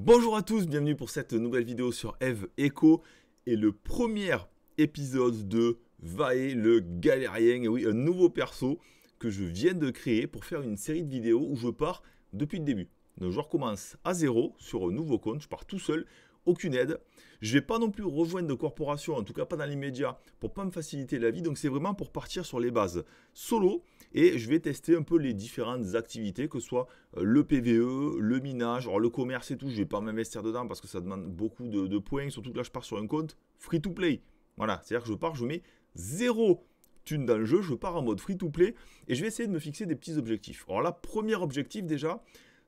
Bonjour à tous, bienvenue pour cette nouvelle vidéo sur Eve Echo et le premier épisode de Vae le Galérien, oui, un nouveau perso que je viens de créer pour faire une série de vidéos où je pars depuis le début. Donc je recommence à zéro sur un nouveau compte, je pars tout seul, aucune aide. Je vais pas non plus rejoindre de corporation, en tout cas pas dans l'immédiat, pour pas me faciliter la vie. Donc c'est vraiment pour partir sur les bases solo et je vais tester un peu les différentes activités, que ce soit euh, le PVE, le minage, alors le commerce et tout. Je ne vais pas m'investir dedans parce que ça demande beaucoup de, de, points. Surtout que là, je pars sur un compte free to play. Voilà, c'est-à-dire que je pars, je mets zéro thune dans le jeu, je pars en mode free to play et je vais essayer de me fixer des petits objectifs. Alors là, premier objectif déjà,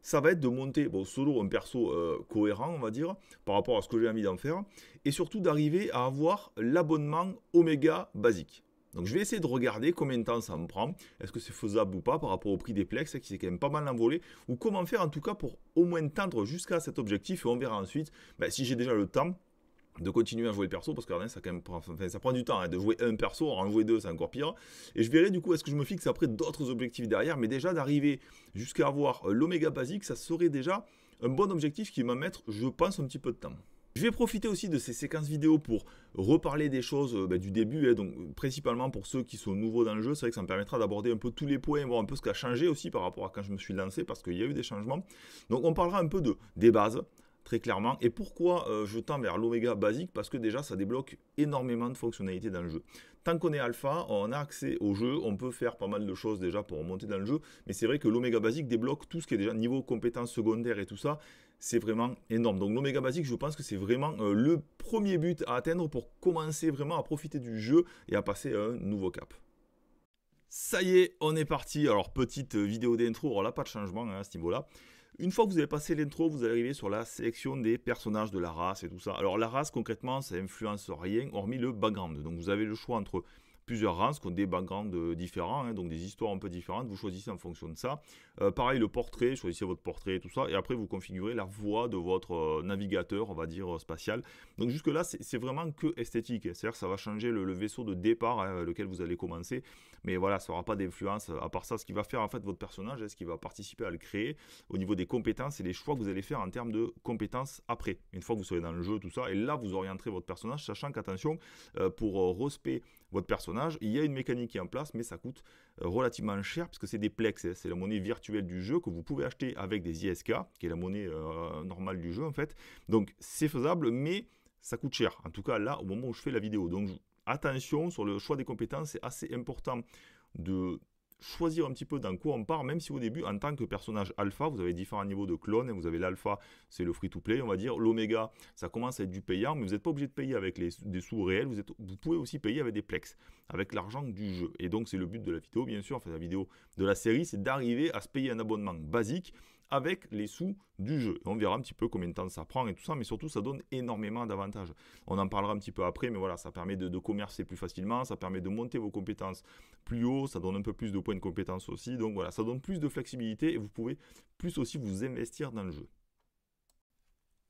ça va être de monter, solo, un perso euh, cohérent, on va dire, par rapport à ce que j'ai envie d'en faire, et surtout d'arriver à avoir l'abonnement Omega basique. Donc je vais essayer de regarder combien de temps ça me prend, est-ce que c'est faisable ou pas par rapport au prix des plex qui s'est quand même pas mal envolé, ou comment faire en tout cas pour au moins tendre jusqu'à cet objectif et on verra ensuite ben, si j'ai déjà le temps de continuer à jouer le perso parce que ça, quand même, ça prend du temps hein, de jouer un perso, en jouer deux c'est encore pire. Et je verrai du coup est-ce que je me fixe après d'autres objectifs derrière, mais déjà d'arriver jusqu'à avoir euh, l'oméga basique, ça serait déjà un bon objectif qui va mettre, je pense, un petit peu de temps. Je vais profiter aussi de ces séquences vidéo pour reparler des choses euh, bah, du début, hein, donc principalement pour ceux qui sont nouveaux dans le jeu, c'est vrai que ça me permettra d'aborder un peu tous les points, voir un peu ce qui a changé aussi par rapport à quand je me suis lancé, parce qu'il y a eu des changements. Donc on parlera un peu de, des bases, clairement. Et pourquoi euh, je tends vers l'oméga basique Parce que déjà, ça débloque énormément de fonctionnalités dans le jeu. Tant qu'on est alpha, on a accès au jeu, on peut faire pas mal de choses déjà pour monter dans le jeu, mais c'est vrai que l'oméga basique débloque tout ce qui est déjà niveau compétences secondaires et tout ça, c'est vraiment énorme. Donc l'oméga basique, je pense que c'est vraiment euh, le premier but à atteindre pour commencer vraiment à profiter du jeu et à passer un nouveau cap. Ça y est, on est parti. Alors, petite euh, vidéo d'intro, on n'a pas de changement hein, à ce niveau-là. Une fois que vous avez passé l'intro, vous allez arriver sur la sélection des personnages de la race et tout ça. Alors la race concrètement, ça influence rien hormis le background. Donc vous avez le choix entre plusieurs races qui ont des backgrounds euh, différents, hein, donc des histoires un peu différentes. Vous choisissez en fonction de ça. Euh, pareil, le portrait, choisissez votre portrait et tout ça. Et après, vous configurez la voix de votre euh, navigateur, on va dire, spatial. Donc jusque-là, c'est vraiment que esthétique. C'est-à-dire que ça va changer le, vaisseau de départ, hein, lequel vous allez commencer mais voilà, ça n'aura pas d'influence. Euh, à part ça, ce qui va faire en fait votre personnage, hein, ce qui va participer à le créer au niveau des compétences et les choix que vous allez faire en termes de compétences après, une fois que vous serez dans le jeu, tout ça, et là vous orienterez votre personnage, sachant qu'attention, euh, pour euh, respecter votre personnage, il y a une mécanique qui est en place, mais ça coûte relativement cher puisque c'est des plex, hein. c'est la monnaie virtuelle du jeu que vous pouvez acheter avec des ISK, qui est la monnaie normale du jeu en fait. Donc c'est faisable, mais ça coûte cher. En tout cas là, au moment où je fais la vidéo, donc attention sur le choix des compétences, c'est assez important de choisir un petit peu dans quoi on part, même si au début, en tant que personnage alpha, vous avez différents niveaux de clones. Vous avez l'alpha, c'est le free-to-play, on va dire. L'oméga, ça commence à être du payant, mais vous n'êtes pas obligé de payer avec des sous réels. Vous, vous pouvez aussi payer avec des plex, avec l'argent du jeu. Et donc, c'est le but de la vidéo, bien sûr, enfin, la vidéo de la série, c'est d'arriver à se payer un abonnement basique avec les sous du jeu. On verra un petit peu combien de temps ça prend et tout ça, mais surtout ça donne énormément d'avantages. On en parlera un petit peu après, mais voilà, ça permet de, commercer plus facilement, ça permet de monter vos compétences plus haut, ça donne un peu plus de points de compétences aussi. Donc voilà, ça donne plus de flexibilité et vous pouvez plus aussi vous investir dans le jeu.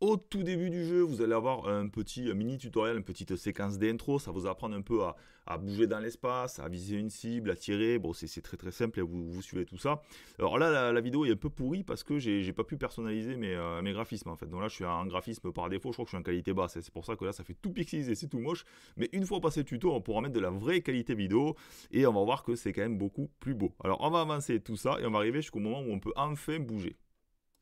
Au tout début du jeu, vous allez avoir un petit mini tutoriel, une petite séquence d'intro. Ça vous apprendre un peu à, bouger dans l'espace, à viser une cible, à tirer. Bon, c'est très très simple et vous, suivez tout ça. Alors là, la, vidéo est un peu pourrie parce que j'ai pas pu personnaliser mes, euh, mes, graphismes en fait. Donc là, je suis en graphisme par défaut. Je crois que je suis en qualité basse. C'est pour ça que là, ça fait tout pixelisé, c'est tout moche. Mais une fois passé le tuto, on pourra mettre de la vraie qualité vidéo et on va voir que c'est quand même beaucoup plus beau. Alors on va avancer tout ça et on va arriver jusqu'au moment où on peut enfin bouger.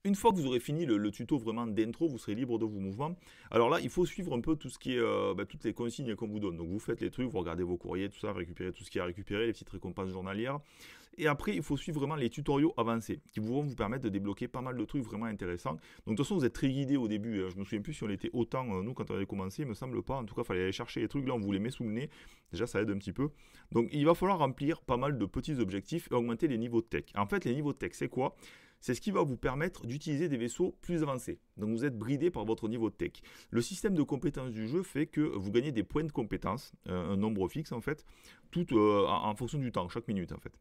Une fois que vous aurez fini le, tuto vraiment d'intro, vous serez libre de vos mouvements. Alors là, il faut suivre un peu tout ce qui est, euh, bah, toutes les consignes qu'on vous donne. Donc vous faites les trucs, vous regardez vos courriers, tout ça, récupérez tout ce qu'il y a à récupérer, les petites récompenses journalières. Et après, il faut suivre vraiment les tutoriaux avancés qui vont vous permettre de débloquer pas mal de trucs vraiment intéressants. Donc de toute façon, vous êtes très guidé au début. Je hein. Je me souviens plus si on était autant, euh, nous, quand on avait commencé, il me semble pas. En tout cas, il fallait aller chercher les trucs. Là, on vous les met sous le nez. Déjà, ça aide un petit peu. Donc il va falloir remplir pas mal de petits objectifs et augmenter les niveaux de tech. En fait, les niveaux de tech, c'est quoi c'est ce qui va vous permettre d'utiliser des vaisseaux plus avancés. Donc vous êtes bridé par votre niveau de tech. Le système de compétences du jeu fait que vous gagnez des points de compétences, euh, un nombre fixe en fait, tout euh, en, fonction du temps, chaque minute en fait.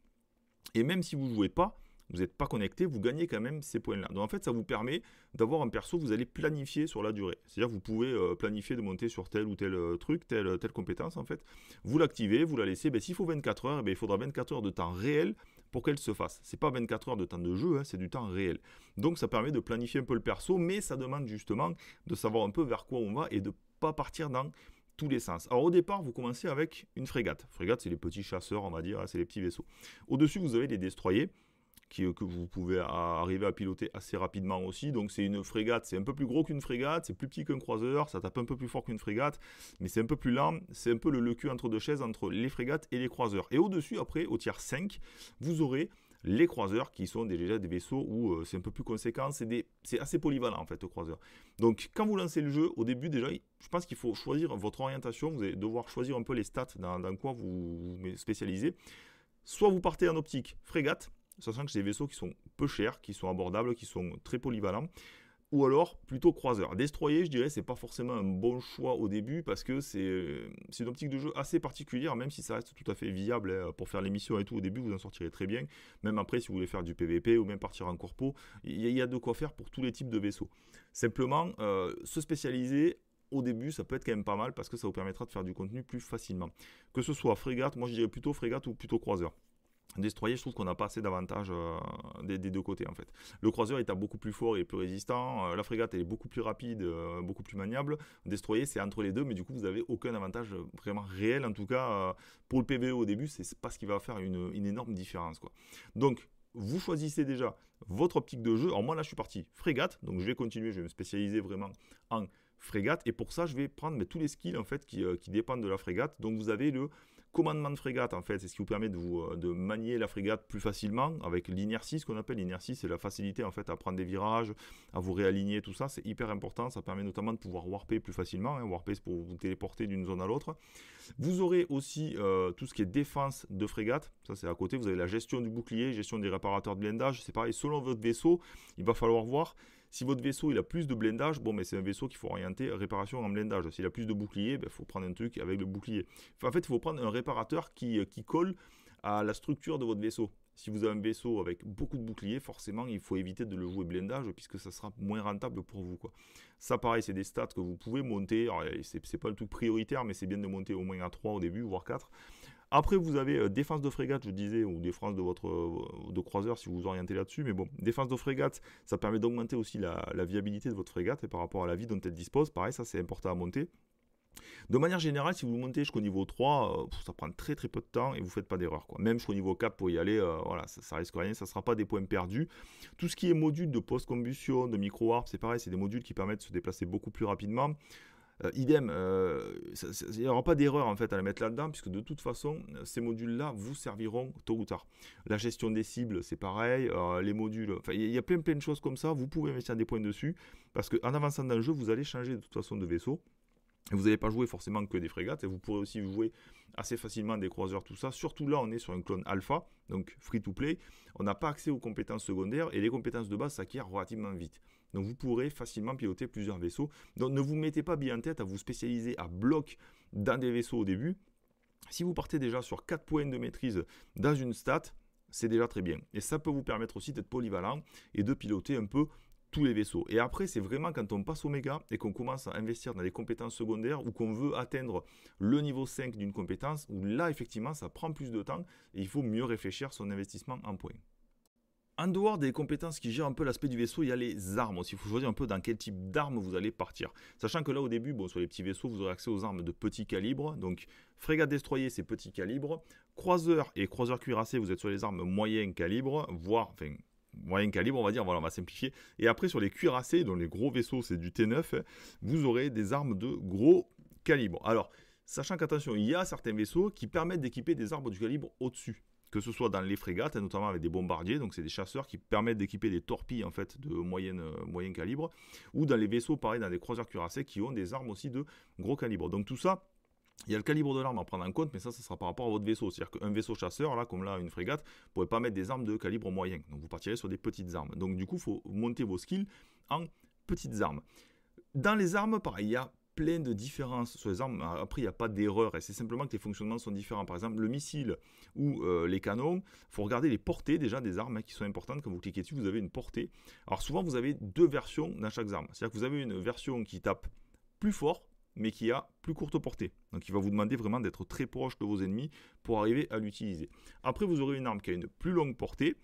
Et même si vous ne jouez pas, vous n'êtes pas connecté, vous gagnez quand même ces points-là. Donc en fait, ça vous permet d'avoir un perso, vous allez planifier sur la durée. C'est-à-dire vous pouvez euh, planifier de monter sur tel ou tel truc, telle, telle compétence en fait. Vous l'activez, vous la laissez, ben, s'il faut 24 heures, eh ben il faudra 24 heures de temps réel pour qu'elle se fasse. n'est pas 24 heures de temps de jeu, hein, c'est du temps réel. Donc ça permet de planifier un peu le perso, mais ça demande justement de savoir un peu vers quoi on va et de pas partir dans tous les sens. Alors au départ, vous commencez avec une frégate. Frégate, c'est les petits chasseurs, on va dire, hein, c'est les petits vaisseaux. Au-dessus, vous avez les destroyers que vous pouvez arriver à piloter assez rapidement aussi. Donc c'est une frégate, c'est un peu plus gros qu'une frégate, c'est plus petit qu'un croiseur, ça tape un peu plus fort qu'une frégate, mais c'est un peu plus lent, c'est un peu le, le cul entre deux chaises entre les frégates et les croiseurs. Et au-dessus, après, au tiers 5, vous aurez les croiseurs qui sont déjà des vaisseaux où euh, c'est un peu plus conséquent, c'est assez polyvalent en fait le croiseur. Donc quand vous lancez le jeu, au début déjà, je pense qu'il faut choisir votre orientation, vous allez devoir choisir un peu les stats dans, dans quoi vous, vous spécialisez. Soit vous partez en optique frégate, sachant que c'est des vaisseaux qui sont peu chers, qui sont abordables, qui sont très polyvalents. Ou alors plutôt croiseur. Destroyer, je dirais, c'est pas forcément un bon choix au début parce que euh, c'est une optique de jeu assez particulière, même si ça reste tout à fait viable hein, pour faire les missions et tout. Au début, vous en sortirez très bien. Même après, si vous voulez faire du PVP ou même partir en corpo, il y, a de quoi faire pour tous les types de vaisseaux. Simplement, euh, se spécialiser au début, ça peut être quand même pas mal parce que ça vous permettra de faire du contenu plus facilement. Que ce soit frégate, moi je dirais plutôt frégate ou plutôt croiseur. Destroyer, je trouve qu'on n'a pas assez d'avantages euh, des, deux côtés en fait. Le croiseur est beaucoup plus fort et plus résistant, euh, la frégate elle est beaucoup plus rapide, euh, beaucoup plus maniable. Destroyer c'est entre les deux, mais du coup vous n'avez aucun avantage vraiment réel en tout cas pour le PVE au début, c'est pas ce qui va faire une, énorme différence quoi. Donc vous choisissez déjà votre optique de jeu. Alors moi là je suis parti frégate, donc je vais continuer, je vais me spécialiser vraiment en frégate et pour ça je vais prendre mais, tous les skills en fait qui dépendent de la frégate. Donc vous avez le commandement de frégate, en fait, c'est ce qui vous permet de, vous, euh, de manier la frégate plus facilement avec l'inertie, ce qu'on appelle l'inertie, c'est la facilité en fait à prendre des virages, à vous réaligner, tout ça, c'est hyper important, ça permet notamment de pouvoir warper plus facilement, hein. warper c'est pour vous téléporter d'une zone à l'autre. Vous aurez aussi euh, tout ce qui est défense de frégate, ça c'est à côté, vous avez la gestion du bouclier, gestion des réparateurs de blindage, c'est pareil, selon votre vaisseau, il va falloir voir si votre vaisseau il a plus de blindage, bon, mais ben, c'est un vaisseau qu'il faut orienter réparation en blindage. S'il a plus de bouclier, il ben, faut prendre un truc avec le bouclier. en fait, il faut prendre un réparateur qui, euh, qui colle à la structure de votre vaisseau. Si vous avez un vaisseau avec beaucoup de boucliers, forcément, il faut éviter de le jouer blindage puisque ça sera moins rentable pour vous. Quoi. Ça, pareil, c'est des stats que vous pouvez monter. Ce n'est pas le truc prioritaire, mais c'est bien de monter au moins à 3 au début, voire 4. Après, vous avez euh, défense de frégate, je disais, ou défense de votre euh, de croiseur si vous vous orientez là-dessus. Mais bon, défense de frégate, ça permet d'augmenter aussi la, viabilité de votre frégate et par rapport à la vie dont elle dispose. Pareil, ça c'est important à monter. De manière générale, si vous montez jusqu'au niveau 3, euh, ça prend très très peu de temps et vous ne faites pas d'erreur. Même jusqu'au niveau 4 pour y aller, voilà, ça, ne risque rien, ça ne sera pas des points perdus. Tout ce qui est module de post-combustion, de micro-warp, c'est pareil, c'est des modules qui permettent de se déplacer beaucoup plus rapidement. Euh, idem, euh, il n'y aura pas d'erreur en fait à la mettre là-dedans, puisque de toute façon, ces modules-là vous serviront tôt ou tard. La gestion des cibles, c'est pareil, les modules, il y, a plein plein de choses comme ça, vous pouvez investir des points dessus, parce qu'en avançant dans le jeu, vous allez changer de toute façon de vaisseau. Vous n'allez pas jouer forcément que des frégates, et vous pourrez aussi jouer assez facilement des croiseurs, tout ça. Surtout là, on est sur un clone alpha, donc free to play. On n'a pas accès aux compétences secondaires, et les compétences de base s'acquièrent relativement vite. Donc vous pourrez facilement piloter plusieurs vaisseaux. Donc ne vous mettez pas bien en tête à vous spécialiser à bloc dans des vaisseaux au début. Si vous partez déjà sur 4 points de maîtrise dans une stat, c'est déjà très bien. Et ça peut vous permettre aussi d'être polyvalent et de piloter un peu les vaisseaux. Et après, c'est vraiment quand on passe au méga et qu'on commence à investir dans des compétences secondaires ou qu'on veut atteindre le niveau 5 d'une compétence, où là, effectivement, ça prend plus de temps et il faut mieux réfléchir son investissement en points. En dehors des compétences qui gèrent un peu l'aspect du vaisseau, il y a les armes aussi. Il faut choisir un peu dans quel type d'armes vous allez partir. Sachant que là au début, bon, sur les petits vaisseaux, vous aurez accès aux armes de petit calibre. Donc frégate destroyer, c'est petit calibre. Croiseur et croiseur cuirassé, vous êtes sur les armes moyen calibre, voire, enfin, moyen calibre, on va dire, voilà, on va simplifier. Et après, sur les cuirassés, dont les gros vaisseaux, c'est du T9, vous aurez des armes de gros calibre. Alors, sachant qu'attention, il y a certains vaisseaux qui permettent d'équiper des armes du calibre au-dessus que ce soit dans les frégates, hein, notamment avec des bombardiers, donc c'est des chasseurs qui permettent d'équiper des torpilles en fait de moyenne, euh, moyen calibre, ou dans les vaisseaux, pareil, dans des croiseurs cuirassés qui ont des armes aussi de gros calibre. Donc tout ça, il y a le calibre de l'arme à prendre en compte, mais ça, ça sera par rapport à votre vaisseau. C'est-à-dire qu'un vaisseau chasseur, là, comme là, une frégate, ne pourrait pas mettre des armes de calibre moyen. Donc vous partirez sur des petites armes. Donc du coup, il faut monter vos skills en petites armes. Dans les armes, pareil, il y a plein de différences sur les armes. Après, il n'y a pas d'erreur et c'est simplement que les fonctionnements sont différents. Par exemple, le missile ou euh, les canons, il faut regarder les portées déjà des armes hein, qui sont importantes. Quand vous cliquez dessus, vous avez une portée. Alors souvent, vous avez deux versions dans chaque arme. C'est-à-dire que vous avez une version qui tape plus fort mais qui a plus courte portée. Donc il va vous demander vraiment d'être très proche de vos ennemis pour arriver à l'utiliser. Après, vous aurez une arme qui a une plus longue portée,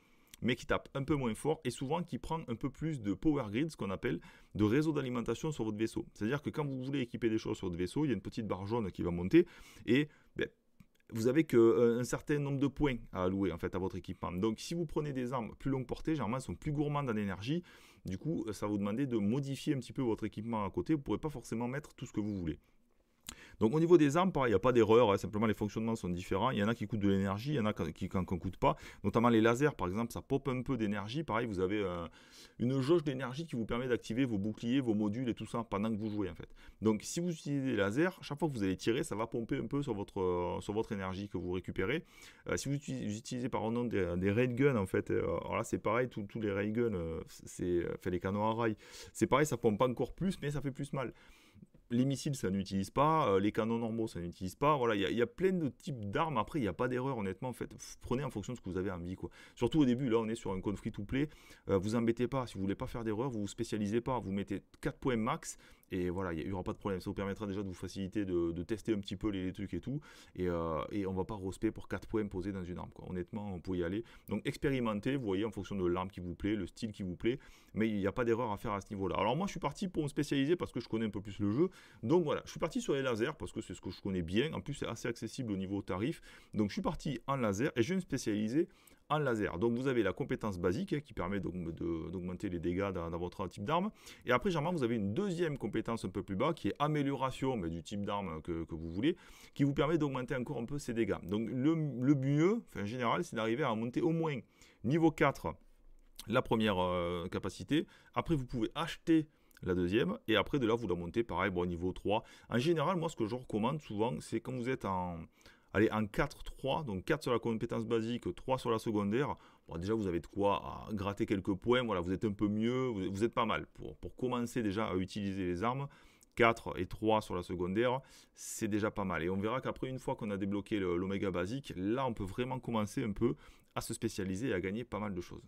mais qui tape un peu moins fort et souvent qui prend un peu plus de power grid, ce qu'on appelle de réseau d'alimentation sur votre vaisseau. C'est-à-dire que quand vous voulez équiper des choses sur votre vaisseau, il y a une petite barre jaune qui va monter et ben, vous avez qu'un euh, certain nombre de points à allouer en fait à votre équipement. Donc si vous prenez des armes plus longue portée, généralement elles sont plus gourmandes en énergie. Du coup, ça va vous demander de modifier un petit peu votre équipement à côté. Vous ne pourrez pas forcément mettre tout ce que vous voulez. Donc au niveau des armes, il n'y a pas d'erreur, hein. simplement les fonctionnements sont différents. Il y en a qui coûtent de l'énergie, il y en a qui ne coûtent pas. Notamment les lasers, par exemple, ça pompe un peu d'énergie. Pareil, vous avez euh, une jauge d'énergie qui vous permet d'activer vos boucliers, vos modules et tout ça pendant que vous jouez en fait. Donc si vous utilisez des lasers, chaque fois que vous allez tirer, ça va pomper un peu sur votre, euh, sur votre énergie que vous récupérez. Euh, si vous utilisez par exemple des, des en fait, là c'est pareil, tous les raid c'est, fait les canons à rail, c'est pareil, ça pompe pas encore plus, mais ça fait plus mal les missiles, ça n'utilise pas, euh, les canons normaux, ça n'utilise pas. Voilà, il y, a plein de types d'armes. Après, il n'y a pas d'erreur, honnêtement. En fait, prenez en fonction de ce que vous avez envie, quoi. Surtout au début, là, on est sur un conflit tout play. Euh, vous embêtez pas. Si vous voulez pas faire d'erreur, vous vous spécialisez pas. Vous mettez 4 points max et voilà, il n'y aura pas de problème. Ça vous permettra déjà de vous faciliter de, tester un petit peu les, trucs et tout. Et, euh, et on va pas respect pour 4 points posés dans une arme. Honnêtement, on peut y aller. Donc expérimentez, vous voyez, en fonction de l'arme qui vous plaît, le style qui vous plaît. Mais il n'y a pas d'erreur à faire à ce niveau-là. Alors moi, je suis parti pour me spécialiser parce que je connais un peu plus le jeu. Donc voilà, je suis parti sur les lasers parce que c'est ce que je connais bien. En plus, c'est assez accessible au niveau tarif. Donc je suis parti en laser et je vais me spécialiser laser. Donc vous avez la compétence basique hein, qui permet donc d'augmenter les dégâts dans, votre type d'arme. Et après, généralement, vous avez une deuxième compétence un peu plus bas qui est amélioration mais du type d'arme que, vous voulez, qui vous permet d'augmenter encore un peu ses dégâts. Donc le, le mieux, en général, c'est d'arriver à monter au moins niveau 4 la première euh, capacité. Après, vous pouvez acheter la deuxième. Et après, de là, vous la montez pareil, bon, niveau 3. En général, moi, ce que je recommande souvent, c'est quand vous êtes en, Allez, en 4-3, donc 4 sur la compétence basique, 3 sur la secondaire. Bon, déjà, vous avez de quoi ah, gratter quelques points. Voilà, vous êtes un peu mieux, vous, êtes pas mal pour, pour commencer déjà à utiliser les armes. 4 et 3 sur la secondaire, c'est déjà pas mal. Et on verra qu'après, une fois qu'on a débloqué l'oméga basique, là, on peut vraiment commencer un peu à se spécialiser et à gagner pas mal de choses.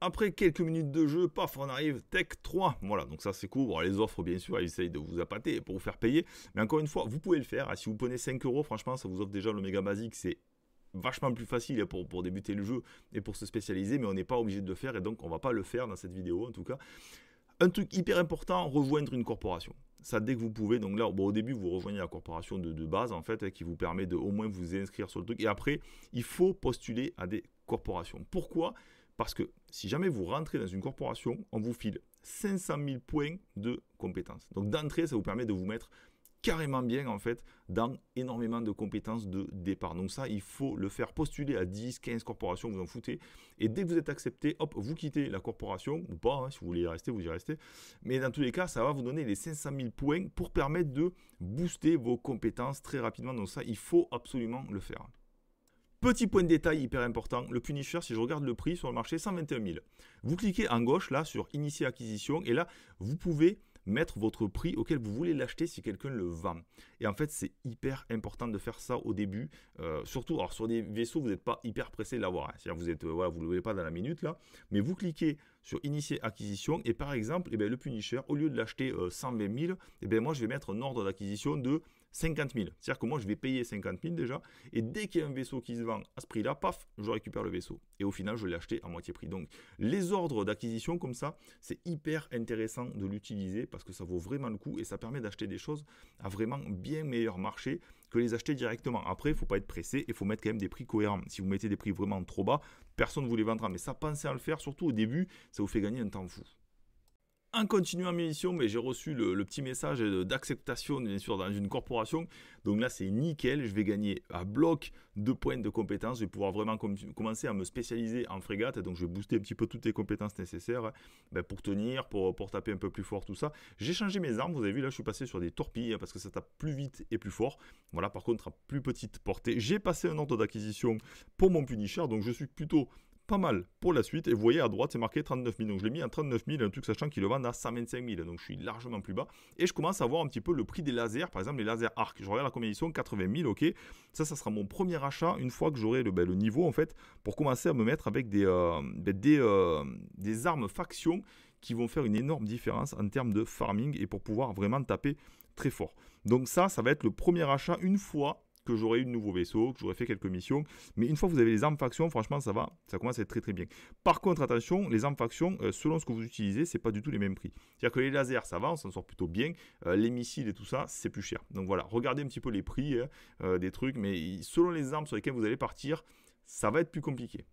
Après quelques minutes de jeu, paf, on arrive Tech 3. Voilà, donc ça c'est cool. les offres, bien sûr, elles essayent de vous appâter pour vous faire payer. Mais encore une fois, vous pouvez le faire. Ah, si vous prenez 5 euros, franchement, ça vous offre déjà le méga basique. C'est vachement plus facile pour, débuter le jeu et pour se spécialiser, mais on n'est pas obligé de le faire et donc on ne va pas le faire dans cette vidéo en tout cas. Un truc hyper important, rejoindre une corporation. Ça, dès que vous pouvez, donc là, au début, vous rejoignez la corporation de, base, en fait, hein, qui vous permet de au moins vous inscrire sur le truc. Et après, il faut postuler à des corporations. Pourquoi parce que si jamais vous rentrez dans une corporation, on vous file 500 000 points de compétences. Donc d'entrée, ça vous permet de vous mettre carrément bien en fait dans énormément de compétences de départ. Donc ça, il faut le faire postuler à 10, 15 corporations, vous en foutez. Et dès que vous êtes accepté, hop, vous quittez la corporation, ou pas, hein, si vous voulez y rester, vous y restez. Mais dans tous les cas, ça va vous donner les 500 000 points pour permettre de booster vos compétences très rapidement. Donc ça, il faut absolument le faire. Petit point de détail hyper important, le Punisher, si je regarde le prix sur le marché, 121 000. Vous cliquez en gauche là sur Initier acquisition et là, vous pouvez mettre votre prix auquel vous voulez l'acheter si quelqu'un le vend. Et en fait, c'est hyper important de faire ça au début. Euh, surtout, alors sur des vaisseaux, vous n'êtes pas hyper pressé de l'avoir. Hein. C'est-à-dire, vous êtes, voilà, vous ne l'avez pas dans la minute là. Mais vous cliquez sur Initier acquisition et par exemple, eh ben, le Punisher, au lieu de l'acheter 120 000, bien, moi je vais mettre un ordre d'acquisition de 50 000. C'est-à-dire que moi, je vais payer 50 000 déjà, et dès qu'il y a un vaisseau qui se vend à ce prix-là, paf, je récupère le vaisseau. Et au final, je l'ai acheté à moitié prix. Donc, les ordres d'acquisition comme ça, c'est hyper intéressant de l'utiliser parce que ça vaut vraiment le coup et ça permet d'acheter des choses à vraiment bien meilleur marché que les acheter directement. Après, il ne faut pas être pressé et il faut mettre quand même des prix cohérents. Si vous mettez des prix vraiment trop bas, personne ne vous les vendra. Mais ça, pensez à le faire, surtout au début, ça vous fait gagner un temps fou en continu en mission, mais j'ai reçu le, petit message d'acceptation, bien sûr, dans une corporation. Donc là, c'est nickel. Je vais gagner à bloc de points de compétences. Je vais pouvoir vraiment commencer à me spécialiser en frégate. Donc, je vais booster un petit peu toutes les compétences nécessaires ben, pour tenir, pour, pour taper un peu plus fort, tout ça. J'ai changé mes armes. Vous avez vu, là, je suis passé sur des torpilles hein, parce que ça tape plus vite et plus fort. Voilà, par contre, à plus petite portée. J'ai passé un ordre d'acquisition pour mon Punisher. Donc, je suis plutôt pas mal pour la suite. Et vous voyez à droite, c'est marqué 39 000. Donc je l'ai mis à 39 000, un truc sachant qu'il le vend à 125 000. Donc je suis largement plus bas. Et je commence à voir un petit peu le prix des lasers. Par exemple, les lasers arc. Je regarde la combien 80 000, ok. Ça, ça sera mon premier achat une fois que j'aurai le, ben, niveau en fait pour commencer à me mettre avec des, euh, ben, des, euh, des armes faction qui vont faire une énorme différence en termes de farming et pour pouvoir vraiment taper très fort. Donc ça, ça va être le premier achat une fois que j'aurais eu de nouveaux vaisseaux, que j'aurais fait quelques missions. Mais une fois que vous avez les armes factions, franchement, ça va, ça commence à être très très bien. Par contre, attention, les armes factions, euh, selon ce que vous utilisez, c'est pas du tout les mêmes prix. C'est-à-dire que les lasers, ça va, on s'en sort plutôt bien. Euh, les missiles et tout ça, c'est plus cher. Donc voilà, regardez un petit peu les prix hein, euh, des trucs, mais selon les armes sur lesquelles vous allez partir, ça va être plus compliqué.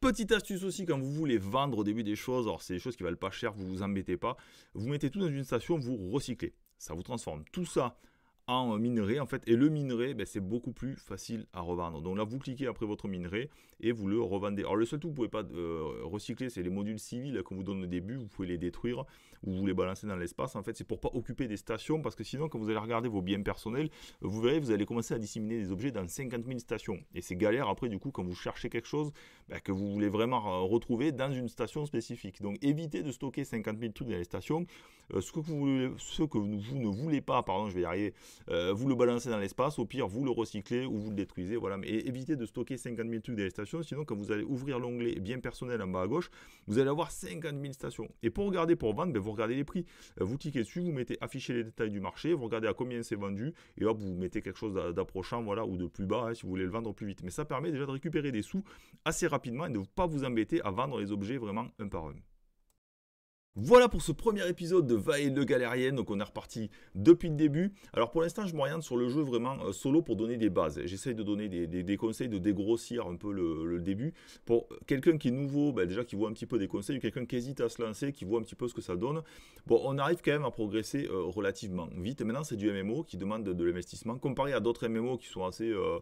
Petite astuce aussi, quand vous voulez vendre au début des choses, alors c'est des choses qui valent pas cher, vous vous embêtez pas, vous mettez tout dans une station, vous recyclez. Ça vous transforme tout ça en minerai en fait et le minerai ben, c'est beaucoup plus facile à revendre donc là vous cliquez après votre minerai et vous le revendez alors le seul tout vous pouvez pas euh, recycler c'est les modules civils qu'on vous donne au début vous pouvez les détruire ou vous les balancer dans l'espace en fait c'est pour pas occuper des stations parce que sinon quand vous allez regarder vos biens personnels vous verrez vous allez commencer à disséminer des objets dans 50 000 stations et c'est galère après du coup quand vous cherchez quelque chose ben, que vous voulez vraiment retrouver dans une station spécifique donc évitez de stocker 50 000 trucs dans les stations euh, ce que vous voulez, ce que vous ne voulez pas pardon je vais y arriver euh, vous le balancez dans l'espace, au pire, vous le recyclez ou vous le détruisez. Voilà. Mais évitez de stocker 50 000 trucs dans les stations, sinon quand vous allez ouvrir l'onglet bien personnel en bas à gauche, vous allez avoir 50 000 stations. Et pour regarder, pour vendre, ben, vous regardez les prix. Euh, vous cliquez dessus, vous mettez afficher les détails du marché, vous regardez à combien c'est vendu, et hop, vous mettez quelque chose d'approchant, voilà, ou de plus bas, hein, si vous voulez le vendre plus vite. Mais ça permet déjà de récupérer des sous assez rapidement et de ne pas vous embêter à vendre les objets vraiment un par un. Voilà pour ce premier épisode de Vaille le Galérien. Donc, on est reparti depuis le début. Alors, pour l'instant, je m'oriente sur le jeu vraiment euh, solo pour donner des bases. J'essaye de donner des, conseils, de dégrossir un peu le, début. Pour quelqu'un qui est nouveau, ben, déjà qui voit un petit peu des conseils, quelqu'un qui hésite à se lancer, qui voit un petit peu ce que ça donne. Bon, on arrive quand même à progresser euh, relativement vite. Maintenant, c'est du MMO qui demande de, l'investissement comparé à d'autres MMO qui sont assez. Euh,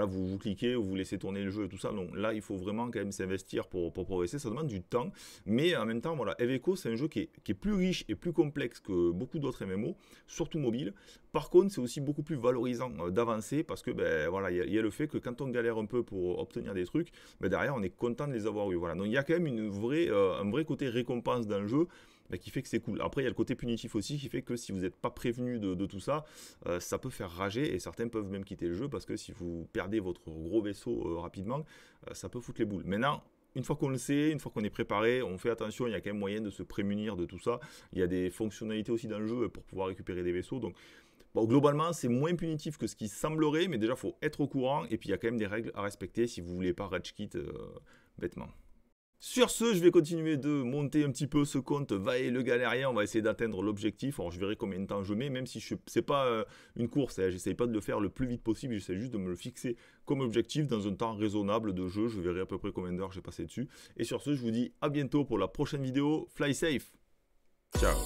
vous, vous cliquez, vous laissez tourner le jeu et tout ça. Donc là, il faut vraiment quand même s'investir pour, progresser. Ça demande du temps. Mais en même temps, voilà, Eveco, c'est un jeu qui est, qui est, plus riche et plus complexe que beaucoup d'autres MMO, surtout mobile. Par contre, c'est aussi beaucoup plus valorisant euh, d'avancer parce que ben, voilà, il y, a le fait que quand on galère un peu pour obtenir des trucs, ben, derrière on est content de les avoir eu. Voilà. Donc il y a quand même une vraie, euh, un vrai côté récompense dans le jeu ben, qui fait que c'est cool. Après, il y a le côté punitif aussi qui fait que si vous n'êtes pas prévenu de, tout ça, euh, ça peut faire rager et certains peuvent même quitter le jeu parce que si vous perdez votre gros vaisseau rapidement, ça peut foutre les boules. Maintenant, une fois qu'on le sait, une fois qu'on est préparé, on fait attention, il y a quand même moyen de se prémunir de tout ça. Il y a des fonctionnalités aussi dans le jeu pour pouvoir récupérer des vaisseaux. Donc Bon, globalement, c'est moins punitif que ce qui semblerait, mais déjà, il faut être au courant. Et puis, il y a quand même des règles à respecter si vous ne voulez pas rage kit euh, bêtement. Sur ce, je vais continuer de monter un petit peu ce compte Va et le Galérien. On va essayer d'atteindre l'objectif. Alors, je verrai combien de temps je mets, même si ce n'est pas euh, une course. Je hein. J'essaye pas de le faire le plus vite possible. J'essaie juste de me le fixer comme objectif dans un temps raisonnable de jeu. Je verrai à peu près combien d'heures j'ai passé dessus. Et sur ce, je vous dis à bientôt pour la prochaine vidéo. Fly safe. Ciao.